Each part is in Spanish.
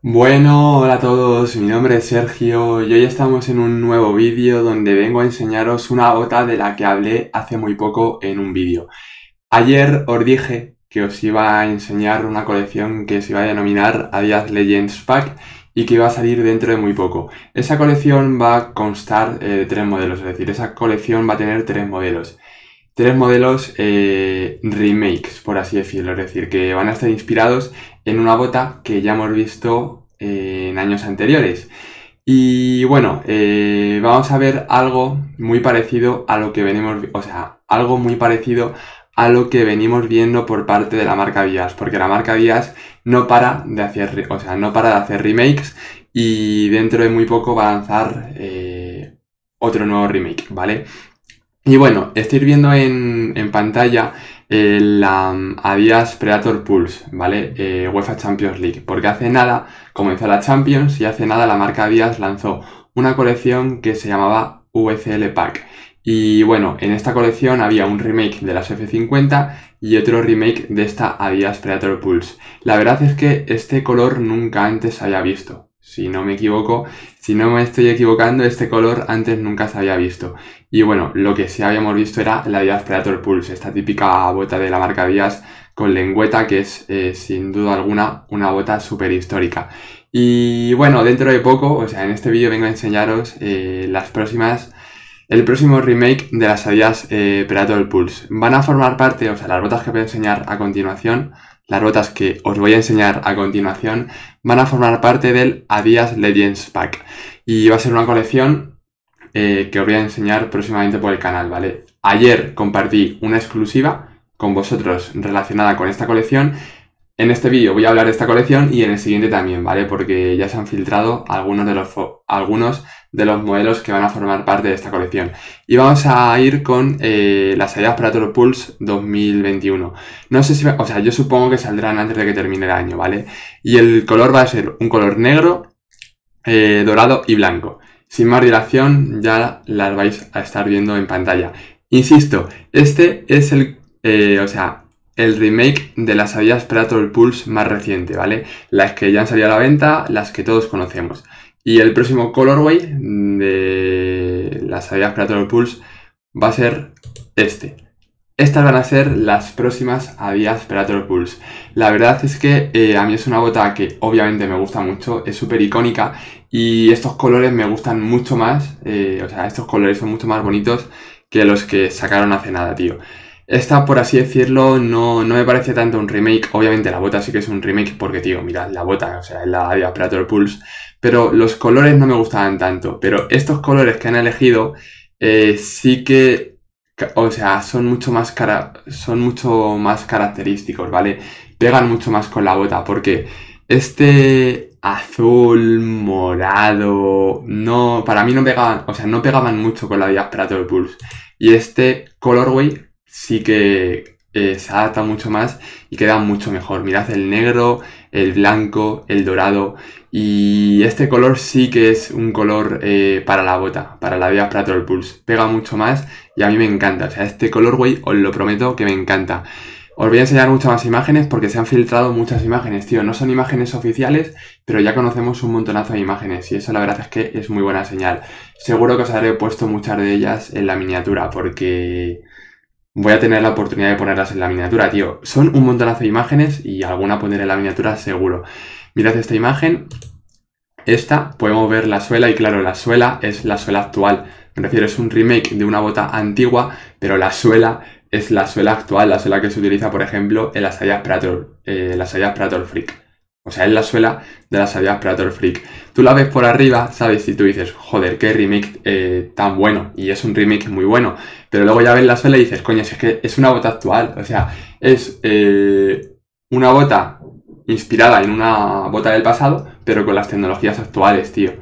Bueno, hola a todos, mi nombre es Sergio y hoy estamos en un nuevo vídeo donde vengo a enseñaros una gota de la que hablé hace muy poco en un vídeo. Ayer os dije que os iba a enseñar una colección que se va a denominar Adidas Legends Pack y que iba a salir dentro de muy poco. Esa colección va a constar eh, de tres modelos, es decir, esa colección va a tener tres modelos. Tres modelos eh, remakes, por así decirlo, es decir, que van a estar inspirados en una bota que ya hemos visto eh, en años anteriores. Y bueno, eh, vamos a ver algo muy parecido a lo que venimos, o sea, algo muy parecido a lo que venimos viendo por parte de la marca Vías, porque la marca Vías no para de hacer, o sea, no para de hacer remakes y dentro de muy poco va a lanzar eh, otro nuevo remake, ¿vale? Y bueno, estoy viendo en, en pantalla eh, la Adidas Predator Pulse, ¿vale? Eh, UEFA Champions League. Porque hace nada comenzó la Champions y hace nada la marca Adidas lanzó una colección que se llamaba UCL Pack. Y bueno, en esta colección había un remake de las F50 y otro remake de esta Adidas Predator Pulse. La verdad es que este color nunca antes haya había visto si no me equivoco, si no me estoy equivocando, este color antes nunca se había visto. Y bueno, lo que sí habíamos visto era la Adidas Predator Pulse, esta típica bota de la marca Adidas con lengüeta, que es eh, sin duda alguna una bota súper histórica. Y bueno, dentro de poco, o sea, en este vídeo vengo a enseñaros eh, las próximas... El próximo remake de las Adidas eh, Predator Pulse. Van a formar parte, o sea, las botas que voy a enseñar a continuación, las botas que os voy a enseñar a continuación van a formar parte del Adidas Legends Pack y va a ser una colección eh, que os voy a enseñar próximamente por el canal, ¿vale? Ayer compartí una exclusiva con vosotros relacionada con esta colección en este vídeo voy a hablar de esta colección y en el siguiente también, ¿vale? Porque ya se han filtrado algunos de los, algunos de los modelos que van a formar parte de esta colección. Y vamos a ir con eh, las salidas para Toro Pulse 2021. No sé si... o sea, yo supongo que saldrán antes de que termine el año, ¿vale? Y el color va a ser un color negro, eh, dorado y blanco. Sin más dilación, ya las vais a estar viendo en pantalla. Insisto, este es el... Eh, o sea, el remake de las Adidas Predator Pulse más reciente, ¿vale? Las que ya han salido a la venta, las que todos conocemos. Y el próximo colorway de las Adidas Predator Pulse va a ser este. Estas van a ser las próximas Adidas Predator Pulse. La verdad es que eh, a mí es una bota que obviamente me gusta mucho, es súper icónica y estos colores me gustan mucho más, eh, o sea, estos colores son mucho más bonitos que los que sacaron hace nada, tío. Esta, por así decirlo, no, no me parece tanto un remake. Obviamente la bota sí que es un remake porque, tío, mirad la bota, o sea, es la de Operator Pulse. Pero los colores no me gustaban tanto. Pero estos colores que han elegido eh, sí que o sea, son mucho más son mucho más característicos, ¿vale? Pegan mucho más con la bota porque este azul, morado, no, para mí no pegaban, o sea, no pegaban mucho con la Predator Pulse. Y este colorway sí que se adapta mucho más y queda mucho mejor. Mirad el negro, el blanco, el dorado y este color sí que es un color eh, para la bota, para la Via el Pulse. Pega mucho más y a mí me encanta. O sea, este color, güey, os lo prometo que me encanta. Os voy a enseñar muchas más imágenes porque se han filtrado muchas imágenes, tío. No son imágenes oficiales, pero ya conocemos un montonazo de imágenes y eso la verdad es que es muy buena señal. Seguro que os habré puesto muchas de ellas en la miniatura porque voy a tener la oportunidad de ponerlas en la miniatura, tío. Son un montonazo de imágenes y alguna poner en la miniatura seguro. Mirad esta imagen. Esta, podemos ver la suela y claro, la suela es la suela actual. Me refiero, es un remake de una bota antigua, pero la suela es la suela actual, la suela que se utiliza, por ejemplo, en las hayas Predator, eh, las Freak. O sea, es la suela de las Adidas Predator Freak. Tú la ves por arriba, ¿sabes? Y tú dices, joder, qué remake eh, tan bueno. Y es un remake muy bueno. Pero luego ya ves la suela y dices, coño, si es que es una bota actual. O sea, es eh, una bota inspirada en una bota del pasado, pero con las tecnologías actuales, tío.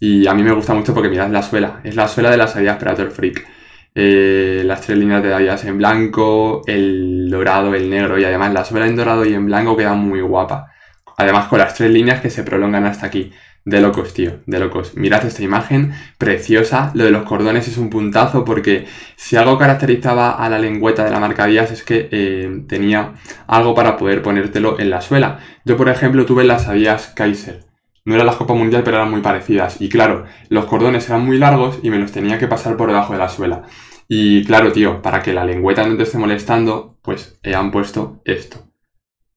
Y a mí me gusta mucho porque mirad la suela. Es la suela de las Adidas Predator Freak. Eh, las tres líneas de Adidas en blanco, el dorado, el negro y además la suela en dorado y en blanco queda muy guapa. Además con las tres líneas que se prolongan hasta aquí. De locos, tío, de locos. Mirad esta imagen, preciosa. Lo de los cordones es un puntazo porque si algo caracterizaba a la lengüeta de la marca Díaz es que eh, tenía algo para poder ponértelo en la suela. Yo, por ejemplo, tuve las Díaz Kaiser. No era la Copa Mundial, pero eran muy parecidas. Y claro, los cordones eran muy largos y me los tenía que pasar por debajo de la suela. Y claro, tío, para que la lengüeta no te esté molestando, pues han puesto esto.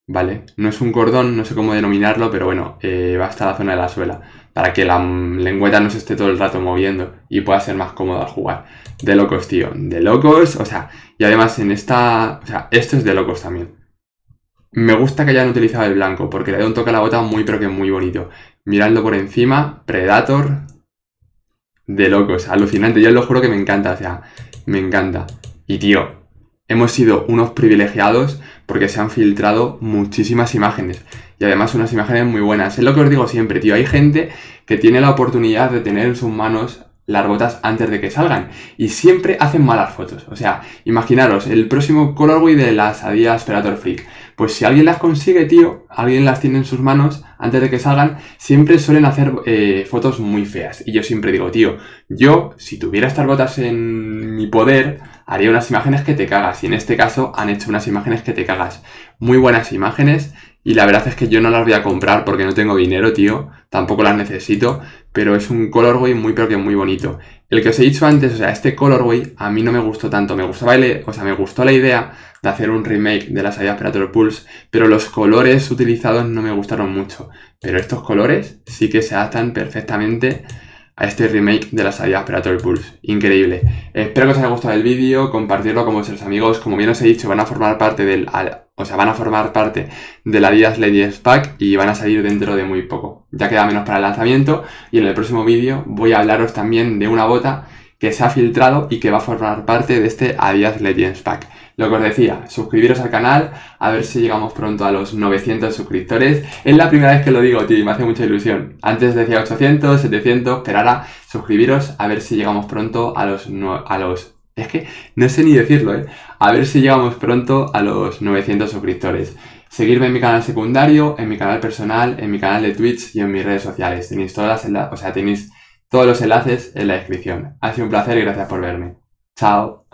¿vale? No es un cordón, no sé cómo denominarlo, pero bueno, eh, va hasta la zona de la suela, para que la lengüeta no se esté todo el rato moviendo y pueda ser más cómodo al jugar. De locos, tío, de locos, o sea, y además en esta, o sea, esto es de locos también. Me gusta que hayan utilizado el blanco, porque le da un toque a la bota muy, pero que muy bonito. Mirando por encima, Predator, de locos, alucinante. Yo lo juro que me encanta, o sea, me encanta. Y tío, hemos sido unos privilegiados porque se han filtrado muchísimas imágenes. Y además unas imágenes muy buenas. Es lo que os digo siempre, tío. Hay gente que tiene la oportunidad de tener en sus manos las botas antes de que salgan. Y siempre hacen malas fotos. O sea, imaginaros, el próximo colorway de las Adidas Predator Freak. Pues si alguien las consigue, tío, alguien las tiene en sus manos antes de que salgan, siempre suelen hacer eh, fotos muy feas. Y yo siempre digo, tío, yo, si tuviera estas botas en mi poder, haría unas imágenes que te cagas. Y en este caso han hecho unas imágenes que te cagas. Muy buenas imágenes. Y la verdad es que yo no las voy a comprar porque no tengo dinero, tío. Tampoco las necesito. Pero es un colorway muy propio, muy bonito. El que os he dicho antes, o sea, este colorway a mí no me gustó tanto. Me gustaba baile o sea, me gustó la idea de hacer un remake de las ideas para Pulse, pero los colores utilizados no me gustaron mucho. Pero estos colores sí que se adaptan perfectamente a este remake de las Adidas Predator Pulse. Increíble. Espero que os haya gustado el vídeo, compartirlo con vuestros amigos. Como bien os he dicho, van a formar parte del... O sea, van a formar parte de la Adidas Ladies Pack y van a salir dentro de muy poco. Ya queda menos para el lanzamiento y en el próximo vídeo voy a hablaros también de una bota que se ha filtrado y que va a formar parte de este Adidas Legends Pack. Lo que os decía, suscribiros al canal, a ver si llegamos pronto a los 900 suscriptores. Es la primera vez que lo digo, tío, y me hace mucha ilusión. Antes decía 800, 700, pero ahora suscribiros, a ver si llegamos pronto a los, a los es que no sé ni decirlo, ¿eh? A ver si llegamos pronto a los 900 suscriptores. Seguirme en mi canal secundario, en mi canal personal, en mi canal de Twitch y en mis redes sociales. Tenéis todas las o sea, tenéis todos los enlaces en la descripción. Ha sido un placer y gracias por verme. Chao.